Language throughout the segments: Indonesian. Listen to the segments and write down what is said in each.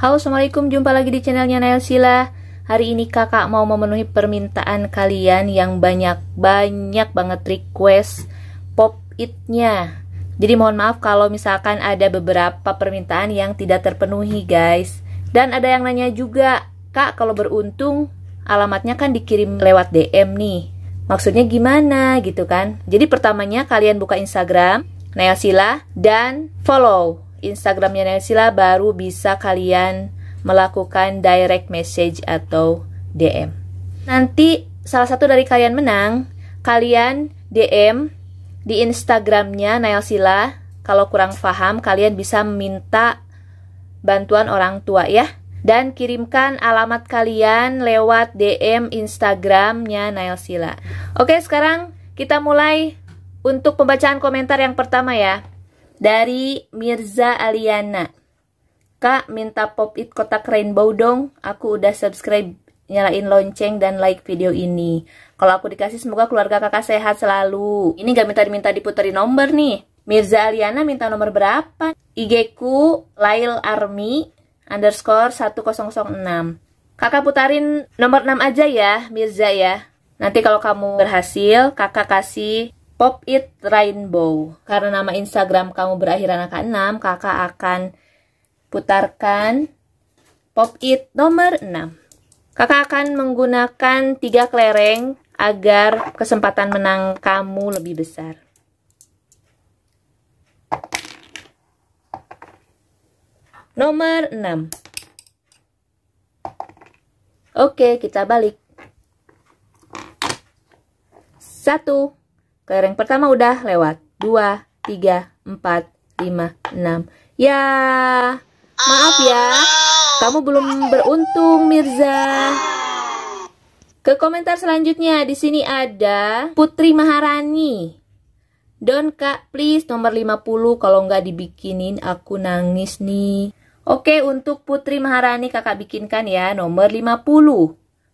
Halo, Assalamualaikum. Jumpa lagi di channelnya Nail Sila. Hari ini kakak mau memenuhi permintaan kalian yang banyak-banyak banget request pop it-nya. Jadi mohon maaf kalau misalkan ada beberapa permintaan yang tidak terpenuhi guys. Dan ada yang nanya juga, kak kalau beruntung alamatnya kan dikirim lewat DM nih. Maksudnya gimana gitu kan? Jadi pertamanya kalian buka Instagram, Nail Sila, dan follow Instagramnya Nelsila baru bisa kalian melakukan direct message atau DM. Nanti salah satu dari kalian menang, kalian DM di Instagramnya Nelsila. Kalau kurang paham, kalian bisa minta bantuan orang tua ya. Dan kirimkan alamat kalian lewat DM Instagramnya Nelsila. Oke, sekarang kita mulai untuk pembacaan komentar yang pertama ya. Dari Mirza Aliana. Kak, minta pop it kotak rainbow dong. Aku udah subscribe, nyalain lonceng dan like video ini. Kalau aku dikasih semoga keluarga kakak sehat selalu. Ini gak minta-minta diputerin nomor nih. Mirza Aliana minta nomor berapa? IG ku Lail Army underscore 1006. Kakak putarin nomor 6 aja ya, Mirza ya. Nanti kalau kamu berhasil, kakak kasih Pop It Rainbow. Karena nama Instagram kamu berakhir angka 6, kakak akan putarkan Pop It nomor 6. Kakak akan menggunakan 3 kelereng agar kesempatan menang kamu lebih besar. Nomor 6. Oke, kita balik. 1 Kelereng pertama udah lewat. 2, 3, 4, 5, 6. Ya, maaf ya. Kamu belum beruntung, Mirza. Ke komentar selanjutnya di sini ada Putri Maharani. Don kak please nomor 50 kalau nggak dibikinin aku nangis nih. Oke untuk Putri Maharani kakak bikinkan ya nomor 50.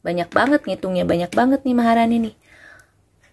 Banyak banget ngitungnya banyak banget nih Maharani nih.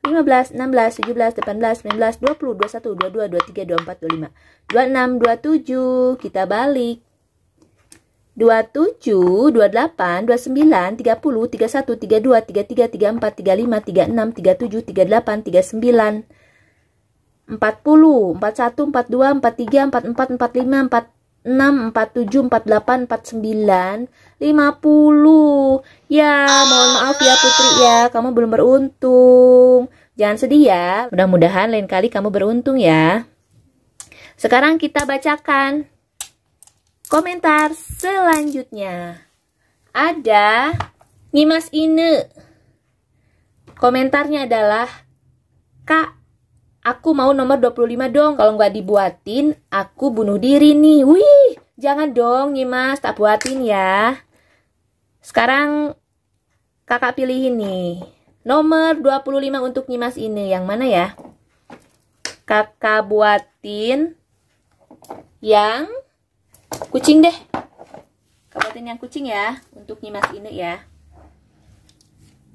15, 16, 17, 18, 19, 20, 21, 22, 23, 24, 25 26, 27, kita balik 27, 28, 29, 30, 31, 32, 33, 34, 35, 36, 37, 38, 39 40, 41, 42, 43, 44, 45, 46, 6, 4, 4, 7, 8, 4, 9, 50. Ya, mohon maaf ya Putri ya, kamu belum beruntung. Jangan sedih ya, mudah-mudahan lain kali kamu beruntung ya. Sekarang kita bacakan komentar selanjutnya. Ada Nyimas Ine. Komentarnya adalah Kak Aku mau nomor 25 dong, kalau nggak dibuatin, aku bunuh diri nih. Wih, jangan dong Nyimas, tak buatin ya. Sekarang kakak pilih ini Nomor 25 untuk Nyimas ini, yang mana ya? Kakak buatin yang kucing deh. Kakak Kabupaten yang kucing ya, untuk Nyimas ini ya.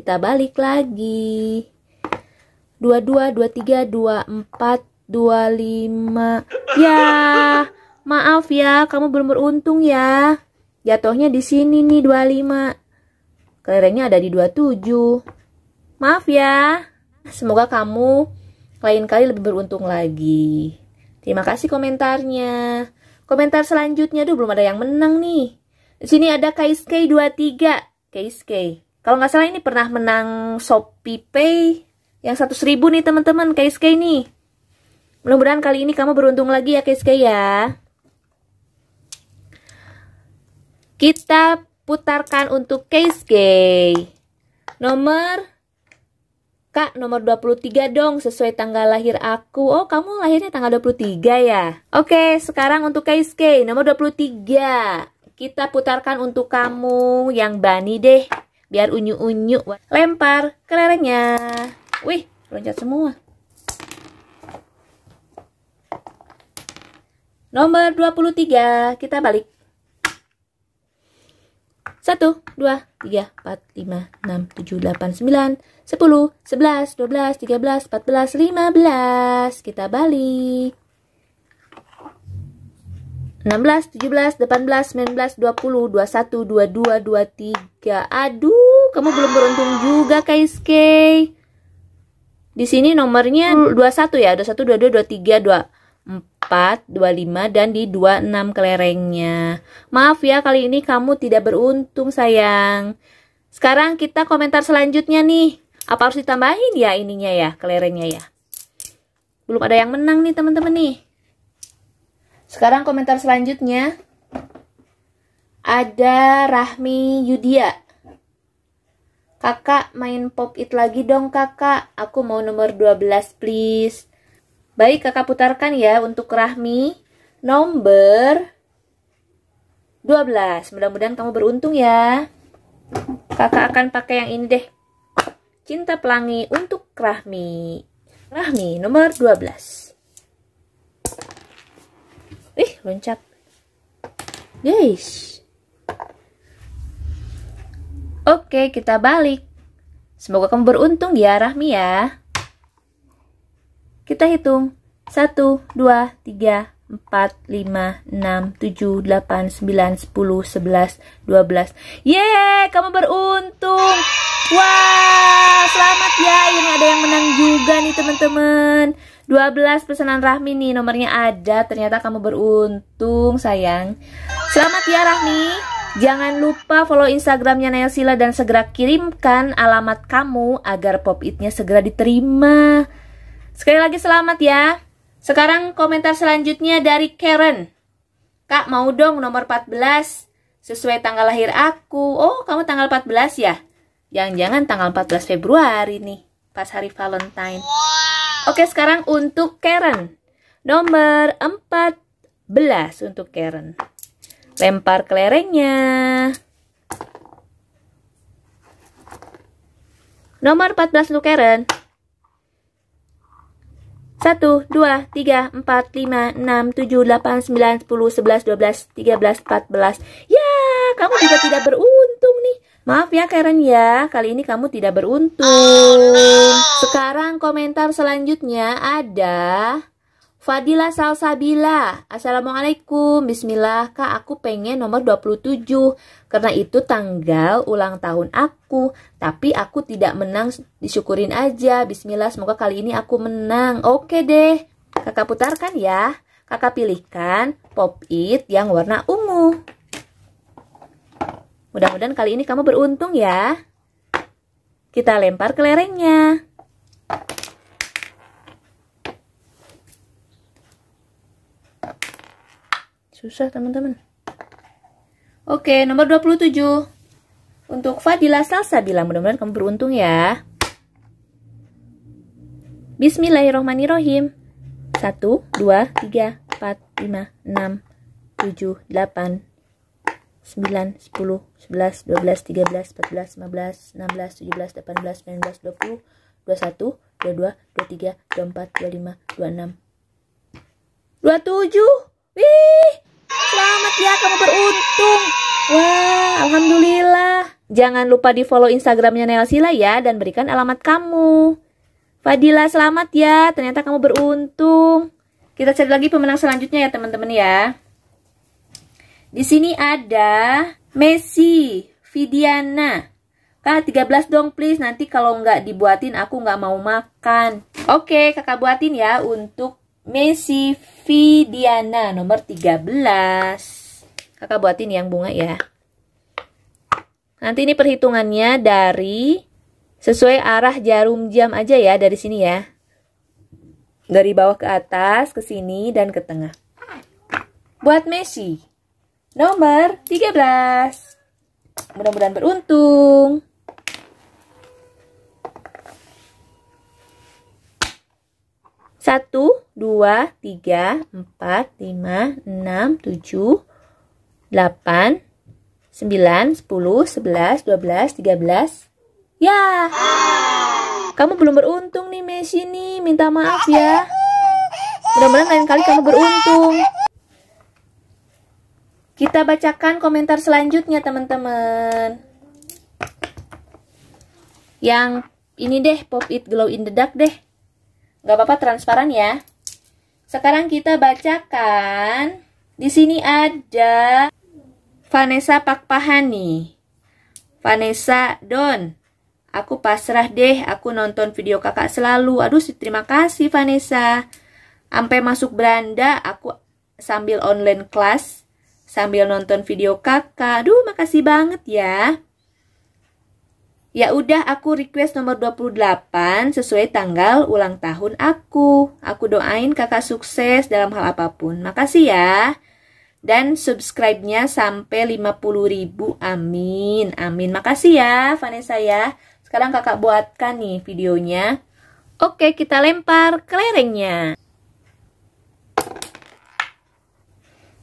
kita balik lagi 22 23 24 25 ya maaf ya kamu belum beruntung ya jatuhnya di sini nih 25 kelerengnya ada di 27 maaf ya semoga kamu lain kali lebih beruntung lagi terima kasih komentarnya komentar selanjutnya dulu belum ada yang menang nih di sini ada Kaiskei 23 Kaiskei kalau nggak salah ini pernah menang Shopee Pay yang 100 ribu nih teman-teman KSK ini Mudah-mudahan kali ini kamu beruntung lagi ya KSK ya. Kita putarkan untuk KSK. Nomor Kak, nomor 23 dong sesuai tanggal lahir aku. Oh, kamu lahirnya tanggal 23 ya? Oke, sekarang untuk KSK nomor 23. Kita putarkan untuk kamu yang Bani deh biar unyu-unyu. Lempar kelerengnya. Wih, loncat semua. Nomor 23, kita balik. 1, 2, 3, 4, 5, 6, 7, 8, 9, 10, 11, 12, 13, 14, 15. Kita balik. 16, 17, 18, 19, 20, 21, 22, 23. Aduh, kamu belum beruntung juga, KSK. Di sini nomornya 21 ya. 21, 22, 23, 24, 25 dan di 26 kelerengnya. Maaf ya kali ini kamu tidak beruntung, sayang. Sekarang kita komentar selanjutnya nih. Apa harus ditambahin ya ininya ya, kelerengnya ya? Belum ada yang menang nih, teman-teman nih. Sekarang komentar selanjutnya. Ada Rahmi Yudia. Kakak main pop it lagi dong kakak. Aku mau nomor 12 please. Baik kakak putarkan ya untuk Rahmi. Nomor 12. Mudah-mudahan kamu beruntung ya. Kakak akan pakai yang ini deh. Cinta Pelangi untuk Rahmi. Rahmi nomor 12 loncat guys oke kita balik semoga kamu beruntung ya Rahmi ya kita hitung 1, 2, 3, 4, 5, 6, 7, 8, 9, 10, 11, 12 Yeay, kamu beruntung Wah, wow, selamat ya Ini ada yang menang juga nih teman-teman 12 pesanan Rahmi nih nomornya ada ternyata kamu beruntung sayang selamat ya Rahmi Jangan lupa follow Instagramnya Nailsila dan segera kirimkan alamat kamu agar pop itnya segera diterima. Sekali lagi selamat ya. Sekarang komentar selanjutnya dari Karen. Kak mau dong nomor 14 sesuai tanggal lahir aku. Oh kamu tanggal 14 ya? yang jangan tanggal 14 Februari nih pas hari Valentine. Oke, sekarang untuk Karen. Nomor 14 untuk Karen. Lempar kelerengnya. Nomor 14 untuk Karen. 1, 2, 3, 4, 5, 6, 7, 8, 9, 10, 11, 12, 13, 14. Ya, kamu juga tidak berulang. Maaf ya Karen ya, kali ini kamu tidak beruntung. Sekarang komentar selanjutnya ada Fadila Salsabila. Assalamualaikum. Bismillah, Kak, aku pengen nomor 27 karena itu tanggal ulang tahun aku. Tapi aku tidak menang, disyukurin aja. Bismillah, semoga kali ini aku menang. Oke deh. Kakak putarkan ya. Kakak pilihkan pop it yang warna ungu. Mudah-mudahan kali ini kamu beruntung ya. Kita lempar kelerengnya. Susah teman-teman. Oke, nomor 27. Untuk Fadila Salsa bilang mudah-mudahan kamu beruntung ya. Bismillahirrohmanirrohim. 1, 2, 3, 4, 5, 6, 7, 8, 9, 10, 11, 12, 13, 14, 15, 16, 17, 18, 19, 20, 21, 22, 23, 24, 25, 26, 27. Wih, selamat ya kamu beruntung. Wah, alhamdulillah. Jangan lupa di follow Instagramnya Nelsila ya dan berikan alamat kamu. Fadila selamat ya, ternyata kamu beruntung. Kita cari lagi pemenang selanjutnya ya teman-teman ya. Di sini ada Messi, Vidiana. Kak, 13 dong please. Nanti kalau nggak dibuatin aku nggak mau makan. Oke, kakak buatin ya untuk Messi Vidiana nomor 13. Kakak buatin yang bunga ya. Nanti ini perhitungannya dari sesuai arah jarum jam aja ya dari sini ya. Dari bawah ke atas, ke sini, dan ke tengah. Buat Messi nomor 13. Mudah-mudahan beruntung. Satu, dua, tiga, empat, lima, enam, tujuh, delapan, sembilan, sepuluh, sebelas, dua belas, tiga belas. Ya! Kamu belum beruntung nih Messi nih, minta maaf ya. Mudah-mudahan lain kali kamu beruntung. Kita bacakan komentar selanjutnya teman-teman. Yang ini deh, pop it glow in the dark deh. Gak apa-apa transparan ya. Sekarang kita bacakan. Di sini ada Vanessa Pakpahani. Vanessa Don. Aku pasrah deh, aku nonton video kakak selalu. Aduh, terima kasih Vanessa. Sampai masuk beranda, aku sambil online class sambil nonton video kakak. Aduh, makasih banget ya. Ya udah aku request nomor 28 sesuai tanggal ulang tahun aku. Aku doain kakak sukses dalam hal apapun. Makasih ya. Dan subscribe-nya sampai 50 ribu. Amin. Amin. Makasih ya Vanessa ya. Sekarang kakak buatkan nih videonya. Oke kita lempar kelerengnya.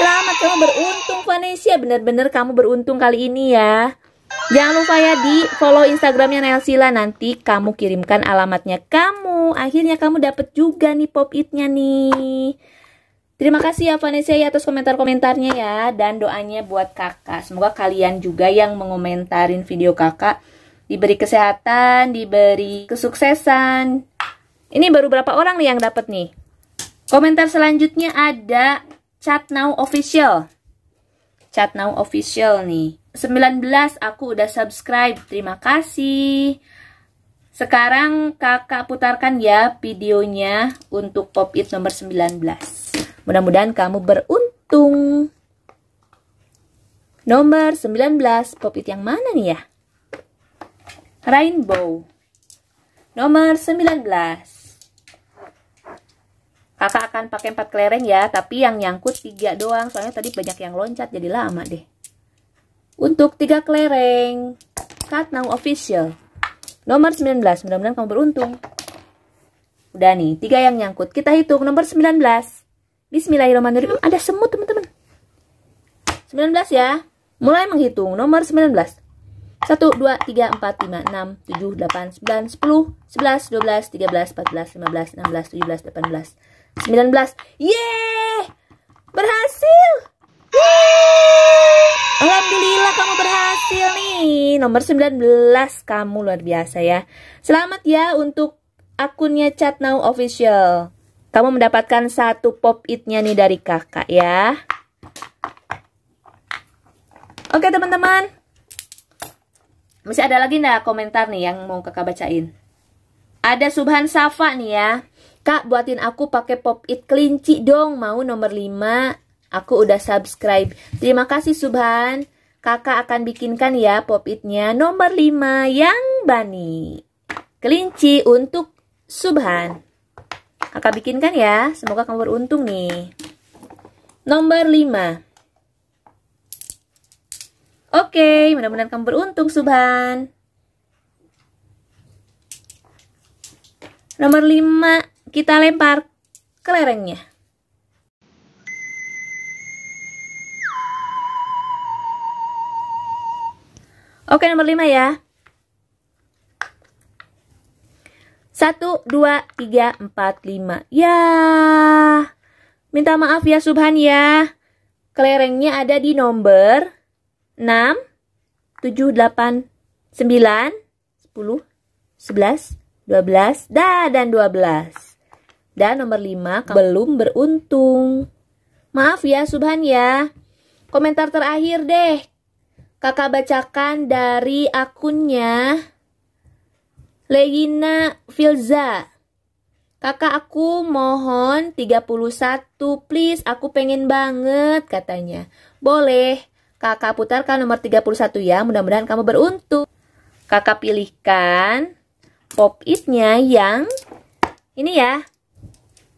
Selamat kamu beruntung Vanessa. Bener-bener kamu beruntung kali ini ya Jangan lupa ya di follow Instagramnya Nelsila Nanti kamu kirimkan alamatnya kamu Akhirnya kamu dapat juga nih pop itnya nih Terima kasih ya Vanessa ya atas komentar-komentarnya ya Dan doanya buat kakak Semoga kalian juga yang mengomentarin video kakak Diberi kesehatan, diberi kesuksesan Ini baru berapa orang nih yang dapat nih Komentar selanjutnya ada Chat Now Official. Chat Now Official nih. 19 aku udah subscribe. Terima kasih. Sekarang kakak putarkan ya videonya untuk pop it nomor 19. Mudah-mudahan kamu beruntung. Nomor 19 pop it yang mana nih ya? Rainbow. Nomor 19 kakak akan pakai empat kelereng ya tapi yang nyangkut tiga doang soalnya tadi banyak yang loncat jadi lama deh untuk tiga kelereng cut now official nomor 19 mudah-mudahan kamu beruntung udah nih tiga yang nyangkut kita hitung nomor 19 bismillahirrahmanirrahim ada semut teman-teman 19 ya mulai menghitung nomor 19 1, 2, 3, 4, 5, 6, 7, 8, 9, 10, 11, 12, 13, 14, 15, 16, 17, 18 19. Yeay! Berhasil! Alhamdulillah kamu berhasil nih. Nomor 19 kamu luar biasa ya. Selamat ya untuk akunnya Chat Now Official. Kamu mendapatkan satu pop it-nya nih dari kakak ya. Oke teman-teman. Masih ada lagi nggak komentar nih yang mau kakak bacain? Ada Subhan Safa nih ya. Kak, buatin aku pakai pop it kelinci dong, mau nomor 5. Aku udah subscribe. Terima kasih Subhan. Kakak akan bikinkan ya pop itnya nomor 5 yang bani. Kelinci untuk Subhan. Kakak bikinkan ya. Semoga kamu beruntung nih. Nomor 5. Oke, mudah-mudahan kamu beruntung Subhan. Nomor 5 kita lempar ke lerengnya. Oke, nomor 5 ya. 1, 2, 3, 4, 5. Ya. Minta maaf ya Subhan ya. Kelerengnya ada di nomor 6, 7, 8, 9, 10, 11, 12, dan 12. Dan nomor 5, belum beruntung. Maaf ya Subhan ya. Komentar terakhir deh. Kakak bacakan dari akunnya Legina Filza. Kakak aku mohon 31 please, aku pengen banget katanya. Boleh, kakak putarkan nomor 31 ya, mudah-mudahan kamu beruntung. Kakak pilihkan pop itnya yang ini ya,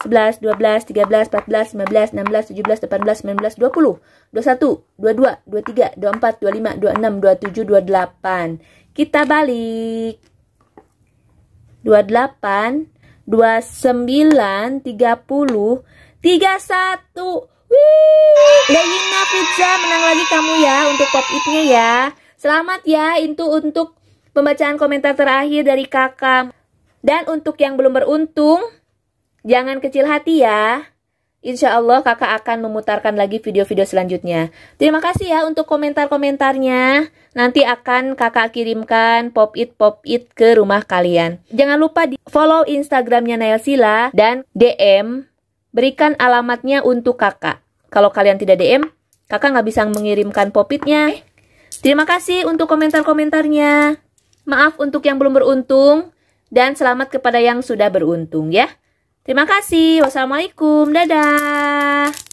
11, 12, 13, 14, 15, 16, 17, 18, 19, 20, 21, 22, 23, 24, 25, 26, 27, 28. Kita balik. 28, 29, 30, 31. Wih, Leina Fitza menang lagi kamu ya untuk pop itnya ya. Selamat ya itu untuk pembacaan komentar terakhir dari kakak. Dan untuk yang belum beruntung, Jangan kecil hati ya. Insya Allah kakak akan memutarkan lagi video-video selanjutnya. Terima kasih ya untuk komentar-komentarnya. Nanti akan kakak kirimkan pop-it-pop it ke rumah kalian. Jangan lupa di follow Instagramnya Nail dan DM. Berikan alamatnya untuk kakak. Kalau kalian tidak DM, kakak nggak bisa mengirimkan pop itnya. Terima kasih untuk komentar-komentarnya. Maaf untuk yang belum beruntung. Dan selamat kepada yang sudah beruntung ya. Terima kasih. Wassalamualaikum. Dadah.